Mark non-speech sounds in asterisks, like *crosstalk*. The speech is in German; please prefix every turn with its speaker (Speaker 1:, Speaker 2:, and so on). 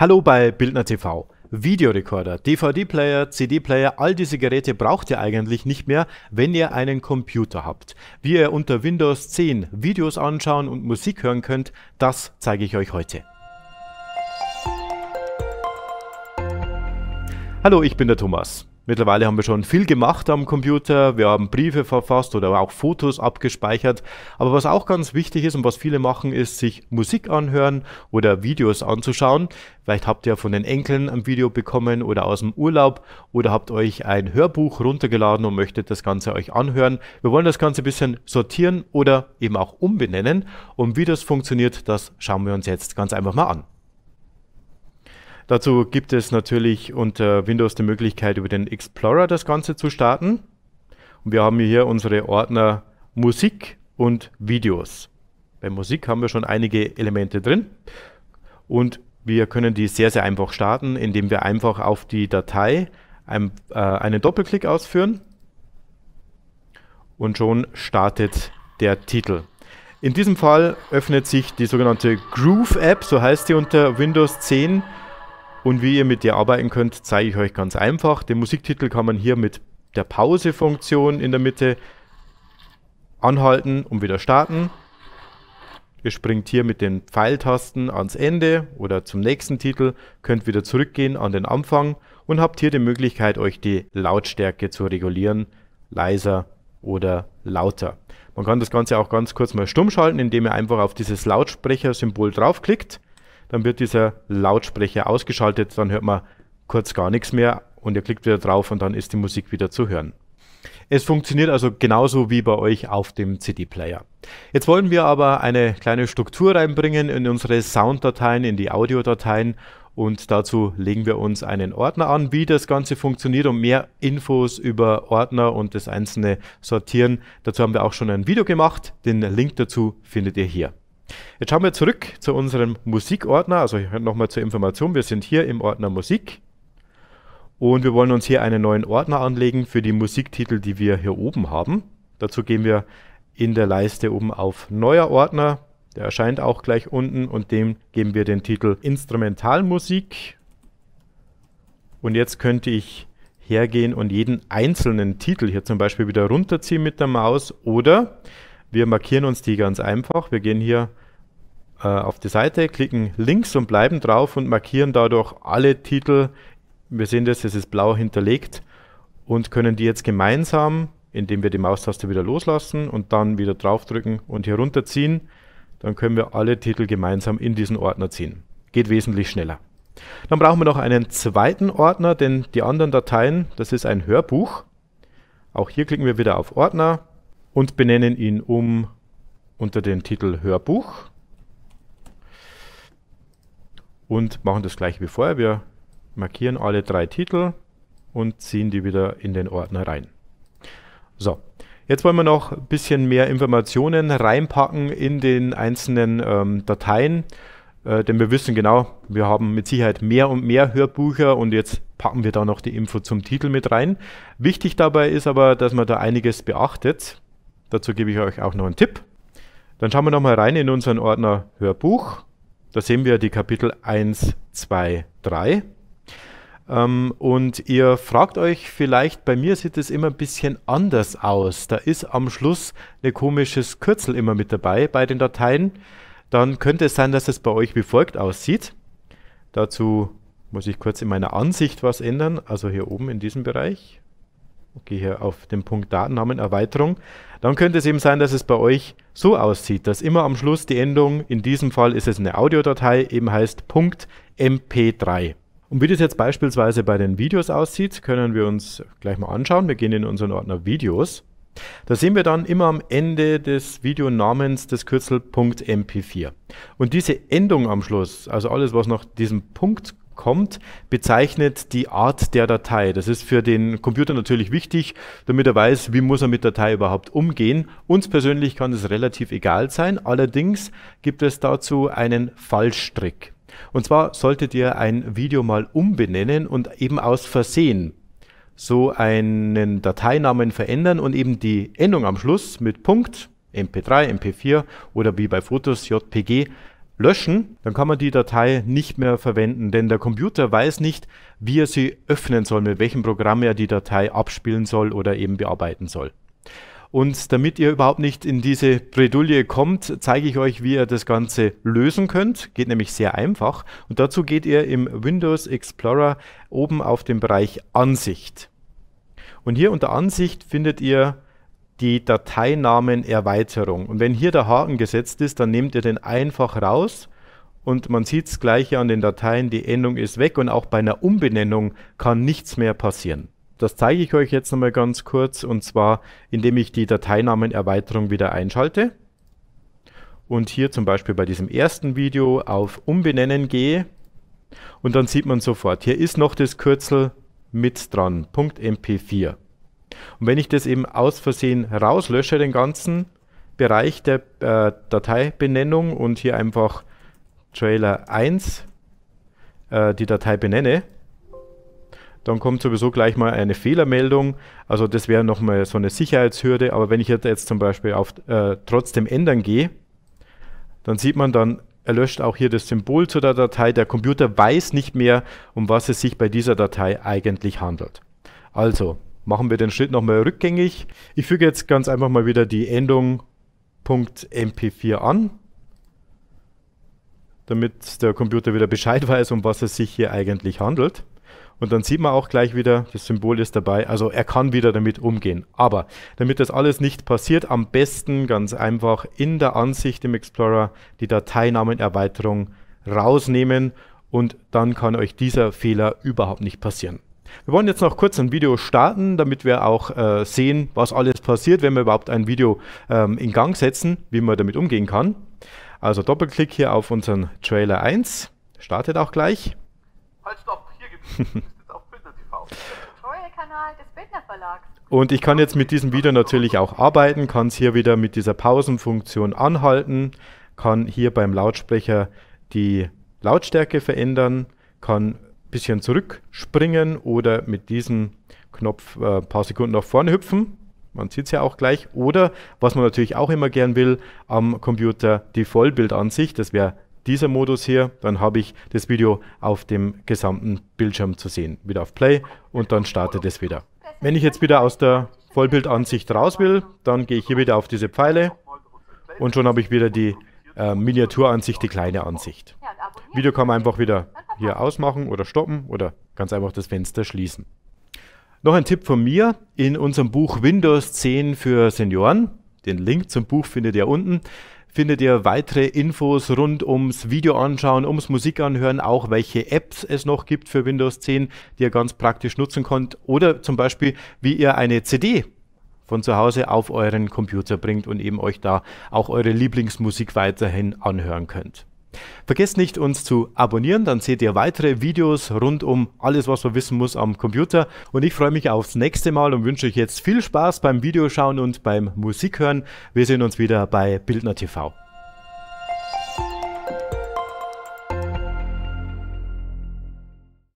Speaker 1: Hallo bei Bildner TV. Videorekorder, DVD-Player, CD-Player, all diese Geräte braucht ihr eigentlich nicht mehr, wenn ihr einen Computer habt. Wie ihr unter Windows 10 Videos anschauen und Musik hören könnt, das zeige ich euch heute. Hallo, ich bin der Thomas. Mittlerweile haben wir schon viel gemacht am Computer. Wir haben Briefe verfasst oder auch Fotos abgespeichert. Aber was auch ganz wichtig ist und was viele machen, ist sich Musik anhören oder Videos anzuschauen. Vielleicht habt ihr von den Enkeln ein Video bekommen oder aus dem Urlaub oder habt euch ein Hörbuch runtergeladen und möchtet das Ganze euch anhören. Wir wollen das Ganze ein bisschen sortieren oder eben auch umbenennen. Und wie das funktioniert, das schauen wir uns jetzt ganz einfach mal an. Dazu gibt es natürlich unter Windows die Möglichkeit, über den Explorer das Ganze zu starten. Und wir haben hier unsere Ordner Musik und Videos. Bei Musik haben wir schon einige Elemente drin und wir können die sehr, sehr einfach starten, indem wir einfach auf die Datei einen, äh, einen Doppelklick ausführen und schon startet der Titel. In diesem Fall öffnet sich die sogenannte Groove App, so heißt sie unter Windows 10 und wie ihr mit der arbeiten könnt, zeige ich euch ganz einfach. Den Musiktitel kann man hier mit der Pause-Funktion in der Mitte anhalten und wieder starten. Ihr springt hier mit den Pfeiltasten ans Ende oder zum nächsten Titel, könnt wieder zurückgehen an den Anfang und habt hier die Möglichkeit, euch die Lautstärke zu regulieren, leiser oder lauter. Man kann das Ganze auch ganz kurz mal stumm schalten, indem ihr einfach auf dieses Lautsprechersymbol draufklickt dann wird dieser Lautsprecher ausgeschaltet, dann hört man kurz gar nichts mehr und ihr klickt wieder drauf und dann ist die Musik wieder zu hören. Es funktioniert also genauso wie bei euch auf dem CD-Player. Jetzt wollen wir aber eine kleine Struktur reinbringen in unsere Sounddateien, in die Audiodateien und dazu legen wir uns einen Ordner an, wie das Ganze funktioniert und mehr Infos über Ordner und das einzelne Sortieren. Dazu haben wir auch schon ein Video gemacht, den Link dazu findet ihr hier. Jetzt schauen wir zurück zu unserem Musikordner. Also nochmal zur Information, wir sind hier im Ordner Musik. Und wir wollen uns hier einen neuen Ordner anlegen für die Musiktitel, die wir hier oben haben. Dazu gehen wir in der Leiste oben auf Neuer Ordner. Der erscheint auch gleich unten und dem geben wir den Titel Instrumentalmusik. Und jetzt könnte ich hergehen und jeden einzelnen Titel hier zum Beispiel wieder runterziehen mit der Maus oder wir markieren uns die ganz einfach. Wir gehen hier äh, auf die Seite, klicken links und bleiben drauf und markieren dadurch alle Titel. Wir sehen das, es ist blau hinterlegt und können die jetzt gemeinsam, indem wir die Maustaste wieder loslassen und dann wieder draufdrücken und hier runterziehen, dann können wir alle Titel gemeinsam in diesen Ordner ziehen. Geht wesentlich schneller. Dann brauchen wir noch einen zweiten Ordner, denn die anderen Dateien, das ist ein Hörbuch. Auch hier klicken wir wieder auf Ordner, und benennen ihn um unter den Titel Hörbuch und machen das gleiche wie vorher. Wir markieren alle drei Titel und ziehen die wieder in den Ordner rein. So, jetzt wollen wir noch ein bisschen mehr Informationen reinpacken in den einzelnen ähm, Dateien, äh, denn wir wissen genau, wir haben mit Sicherheit mehr und mehr Hörbücher und jetzt packen wir da noch die Info zum Titel mit rein. Wichtig dabei ist aber, dass man da einiges beachtet. Dazu gebe ich euch auch noch einen Tipp. Dann schauen wir nochmal rein in unseren Ordner Hörbuch. Da sehen wir die Kapitel 1, 2, 3. und ihr fragt euch vielleicht, bei mir sieht es immer ein bisschen anders aus. Da ist am Schluss ein komisches Kürzel immer mit dabei bei den Dateien. Dann könnte es sein, dass es bei euch wie folgt aussieht. Dazu muss ich kurz in meiner Ansicht was ändern, also hier oben in diesem Bereich gehe hier auf den Punkt Datennamen Erweiterung, dann könnte es eben sein, dass es bei euch so aussieht, dass immer am Schluss die Endung, in diesem Fall ist es eine Audiodatei, eben heißt .mp3. Und wie das jetzt beispielsweise bei den Videos aussieht, können wir uns gleich mal anschauen. Wir gehen in unseren Ordner Videos. Da sehen wir dann immer am Ende des Videonamens das Kürzel .mp4. Und diese Endung am Schluss, also alles, was nach diesem Punkt kommt, bezeichnet die Art der Datei. Das ist für den Computer natürlich wichtig, damit er weiß, wie muss er mit Datei überhaupt umgehen. Uns persönlich kann es relativ egal sein, allerdings gibt es dazu einen Fallstrick. Und zwar solltet ihr ein Video mal umbenennen und eben aus Versehen so einen Dateinamen verändern und eben die Endung am Schluss mit Punkt, MP3, MP4 oder wie bei Fotos JPG löschen, dann kann man die Datei nicht mehr verwenden, denn der Computer weiß nicht, wie er sie öffnen soll, mit welchem Programm er die Datei abspielen soll oder eben bearbeiten soll. Und damit ihr überhaupt nicht in diese Bredouille kommt, zeige ich euch, wie ihr das Ganze lösen könnt. Geht nämlich sehr einfach. Und dazu geht ihr im Windows Explorer oben auf den Bereich Ansicht. Und hier unter Ansicht findet ihr die Dateinamen-Erweiterung. Und wenn hier der Haken gesetzt ist, dann nehmt ihr den einfach raus und man sieht es gleich an den Dateien, die Endung ist weg und auch bei einer Umbenennung kann nichts mehr passieren. Das zeige ich euch jetzt nochmal ganz kurz und zwar, indem ich die Dateinamen-Erweiterung wieder einschalte und hier zum Beispiel bei diesem ersten Video auf Umbenennen gehe und dann sieht man sofort, hier ist noch das Kürzel mit dran, .mp4. Und wenn ich das eben aus Versehen rauslösche, den ganzen Bereich der äh, Dateibenennung und hier einfach Trailer 1 äh, die Datei benenne, dann kommt sowieso gleich mal eine Fehlermeldung. Also das wäre nochmal so eine Sicherheitshürde. Aber wenn ich jetzt zum Beispiel auf äh, trotzdem ändern gehe, dann sieht man, dann erlöscht auch hier das Symbol zu der Datei. Der Computer weiß nicht mehr, um was es sich bei dieser Datei eigentlich handelt. Also machen wir den Schritt nochmal rückgängig. Ich füge jetzt ganz einfach mal wieder die Endung .mp4 an, damit der Computer wieder Bescheid weiß, um was es sich hier eigentlich handelt. Und dann sieht man auch gleich wieder, das Symbol ist dabei, also er kann wieder damit umgehen. Aber damit das alles nicht passiert, am besten ganz einfach in der Ansicht im Explorer die Dateinamenerweiterung rausnehmen und dann kann euch dieser Fehler überhaupt nicht passieren. Wir wollen jetzt noch kurz ein Video starten, damit wir auch äh, sehen, was alles passiert, wenn wir überhaupt ein Video ähm, in Gang setzen, wie man damit umgehen kann. Also Doppelklick hier auf unseren Trailer 1, startet auch gleich. Halt, stopp, hier gibt's jetzt *laughs* auf Bildner TV. Tutorial-Kanal des Bildner Verlags. Und ich kann jetzt mit diesem Video natürlich auch arbeiten, kann es hier wieder mit dieser Pausenfunktion anhalten, kann hier beim Lautsprecher die Lautstärke verändern, kann bisschen zurückspringen oder mit diesem Knopf äh, ein paar Sekunden nach vorne hüpfen. Man sieht es ja auch gleich. Oder, was man natürlich auch immer gern will, am Computer die Vollbildansicht. Das wäre dieser Modus hier. Dann habe ich das Video auf dem gesamten Bildschirm zu sehen. Wieder auf Play und dann startet es wieder. Wenn ich jetzt wieder aus der Vollbildansicht raus will, dann gehe ich hier wieder auf diese Pfeile und schon habe ich wieder die äh, Miniaturansicht, die kleine Ansicht. Video kann man einfach wieder hier ausmachen oder stoppen oder ganz einfach das Fenster schließen. Noch ein Tipp von mir. In unserem Buch Windows 10 für Senioren, den Link zum Buch findet ihr unten, findet ihr weitere Infos rund ums Video anschauen, ums Musik anhören, auch welche Apps es noch gibt für Windows 10, die ihr ganz praktisch nutzen könnt oder zum Beispiel, wie ihr eine CD von zu Hause auf euren Computer bringt und eben euch da auch eure Lieblingsmusik weiterhin anhören könnt. Vergesst nicht, uns zu abonnieren, dann seht ihr weitere Videos rund um alles, was man wissen muss am Computer. Und ich freue mich aufs nächste Mal und wünsche euch jetzt viel Spaß beim Videoschauen und beim Musikhören. Wir sehen uns wieder bei Bildner TV.